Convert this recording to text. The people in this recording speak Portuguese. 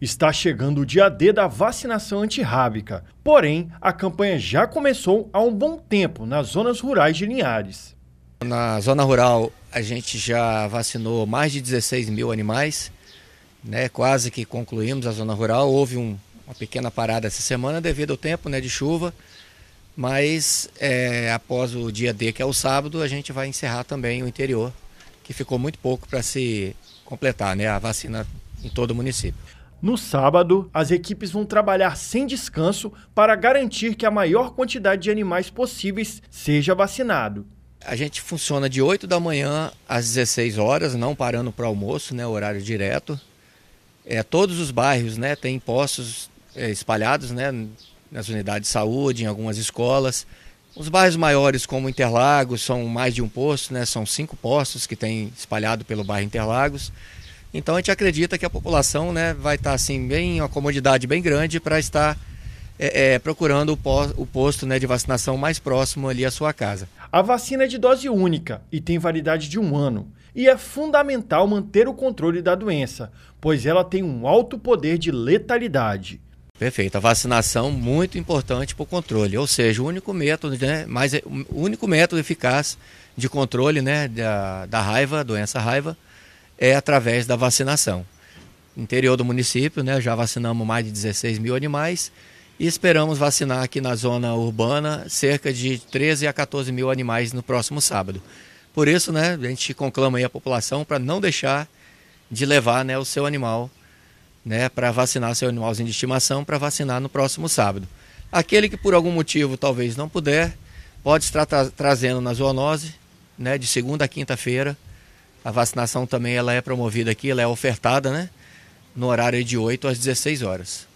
Está chegando o dia D da vacinação antirrábica, porém a campanha já começou há um bom tempo nas zonas rurais de Linhares. Na zona rural a gente já vacinou mais de 16 mil animais, né? quase que concluímos a zona rural. Houve um, uma pequena parada essa semana devido ao tempo né, de chuva, mas é, após o dia D, que é o sábado, a gente vai encerrar também o interior, que ficou muito pouco para se completar né, a vacina em todo o município. No sábado, as equipes vão trabalhar sem descanso para garantir que a maior quantidade de animais possíveis seja vacinado. A gente funciona de 8 da manhã às 16 horas, não parando para almoço, né, horário direto. É, todos os bairros né, têm postos é, espalhados né, nas unidades de saúde, em algumas escolas. Os bairros maiores, como Interlagos, são mais de um posto, né, são cinco postos que tem espalhado pelo bairro Interlagos. Então a gente acredita que a população né, vai estar tá, assim, bem, uma comodidade bem grande para estar é, é, procurando o, pos, o posto né, de vacinação mais próximo ali à sua casa. A vacina é de dose única e tem validade de um ano. E é fundamental manter o controle da doença, pois ela tem um alto poder de letalidade. Perfeito. A vacinação muito importante para o controle, ou seja, o único método, né, mas o único método eficaz de controle né, da, da raiva, doença raiva, é através da vacinação. Interior do município, né, já vacinamos mais de 16 mil animais e esperamos vacinar aqui na zona urbana cerca de 13 a 14 mil animais no próximo sábado. Por isso, né, a gente conclama aí a população para não deixar de levar né, o seu animal né, para vacinar seu animalzinho de estimação para vacinar no próximo sábado. Aquele que por algum motivo talvez não puder, pode estar tra trazendo na zoonose né, de segunda a quinta-feira a vacinação também ela é promovida aqui, ela é ofertada, né? No horário de 8 às 16 horas.